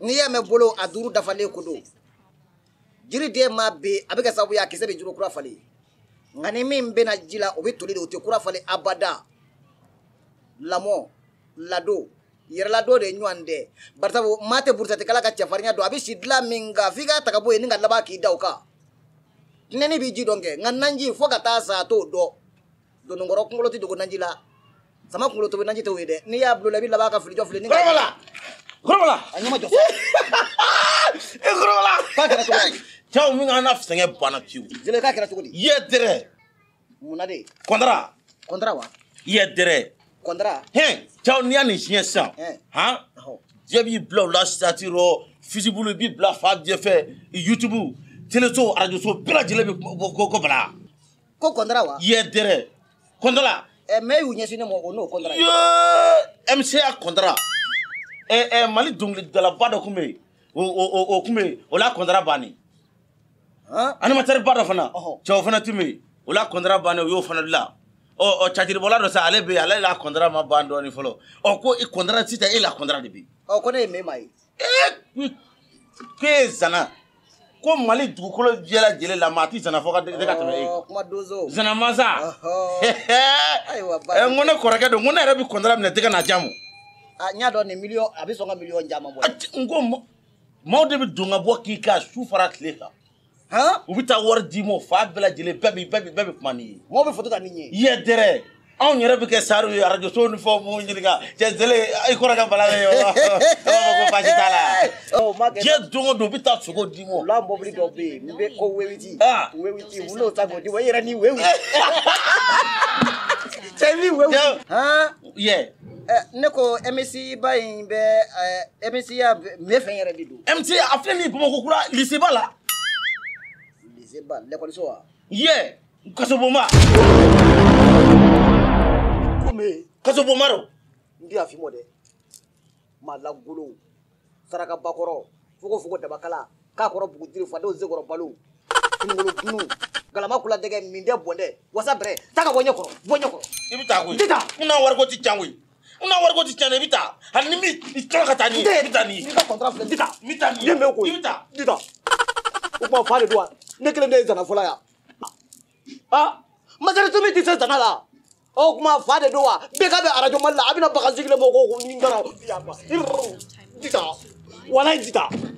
n'i y'a mɛn bolo a duuru dafalen ko don jiriden ma bɛ a bɛ kɛ sababu ye a kisɛ bɛ juru kura falen nka ni min bɛna ji la o bɛ toli de o tɛ kura falen abada lamɔ lado yɛrɛlado de ɲɔgɔn tɛ barisabu maa tɛ burusatikala ka cɛfarinya don a bɛ si dilan min kan f'i ka taga bɔ yen ni ka laban k'i da o kan nɛni b'i ji dɔn kɛ nka nanji fo ka taa sa a t'o dɔn doninkɔrɔ kunkolo tɛ dogo nanji la sama kunkolo tobi nanji t'o ye dɛ n'i y'a bulon la i bɛ laban ka filijɔ fili ni ka. kɔrɔbala ah, eh, a ɲɛma jɔ e kɔrɔbala k'a kɛra cogo di cɛw min ka na sɛgɛn banna fiyewu jele k'a kɛra cogo di ye dɛrɛ munna de kɔndara kɔndara wa ye dɛrɛ kɔndara hɛn cɛw n'i y'a nin siɲɛ sisan han jɛ b'i bila o la sitati rɔ fisibulu b'i bila fa jɛfɛ yutubu teleso arajoso bɛɛ lajɛlen bɛ bɔ ko bala ko kɔndara wa eh, ye dɛrɛ kɔndala ɛ mɛ y'u ɲɛsin ne ma o oh, n'o kɔndara ye ɛɛ mca kɔndara eh, eh, mali dɔnkiligalaba dɔ kun bɛ yen o o o kun bɛ yen o la kɔntara bannen animatɛri ba dɔ fana cɛ oh, o oh. fana tun bɛ yen o la kɔntara bannen o y'o fana dilan ɔ ɔ catiribɔla dɔ sa ale bɛ yen ale la kɔntara ma ban dɔɔnin fɔlɔ ɔ ko i kɔntara sisan e la kɔntara de bɛ yen. ɔ ko ne ye mɛma ye. ee k'e zana ko mali dugukolo bɛɛ lajɛlen la maa ti zana fɔ ka ne ka tɛmɛ e kan. kuma donso. zana masa. ayiwa ba. ɛ n ko ne kɔrɔkɛ don n ko ne yɛrɛ bɛ kɔntara minɛ tɛgɛ n'a diya mun. Ah, n y'a dɔn nin miliyɔn a bɛ sɔn ka miliyɔn caman bɔ. n ko maaw de bɛ don ka bɔ k'i kan su fara tile kan. han u bɛ taa wari d'i ma fa bɛɛ lajɛlen bɛɛ bɛ bɛɛ bɛ bɛɛ bɛ kuma n'i ye. maaw bɛ foto ta ni n ye. iye dɛrɛ anw yɛrɛ bɛ kɛ sari ye arajoso ni fɛnw b'u ɲininka cɛ zele i kɔrɔ ka bala ye wa ko baasi t'a la diɲɛ don o don u bɛ taa sogo di ma. wula mɔbili dɔ bɛ yen n bɛ ko wewiti ah! wewiti wula o ta k'o di ma i e yɛrɛ ni wewu cɛ ni wewu. yɛ ne ko mc ba in bɛ mc ya mɛ fɛn yɛrɛ de don. mc a filɛ nin ye bamakɔ kura liseba la. liseba lɛkɔliso wa. yɛ kasobonba. kome. kasobonba do. n di a fi mɔ dɛ maa langolo saraka bakɔrɔ fogofogo dabakala k'a kɔrɔ bugudiri fadenw sekɔrɔ balo kunkolo dunu galama kula dɛgɛ min tɛ bɔn dɛ wasa bɛrɛ taa ka bɔ ɲɛkɔrɔ bɔ ɲɛkɔrɔ. i bɛ taa koyi n tɛ taa n na wariko ti can koyi. unawari kuti tinyane vita hani mitlaka taniiaaaaaaa nekile ndeedzana fula ya ah, mazeritsimitisedzana la okuma oh, vade dowa bekabe arajo malla abina bakazikile mokoo ndara wala dita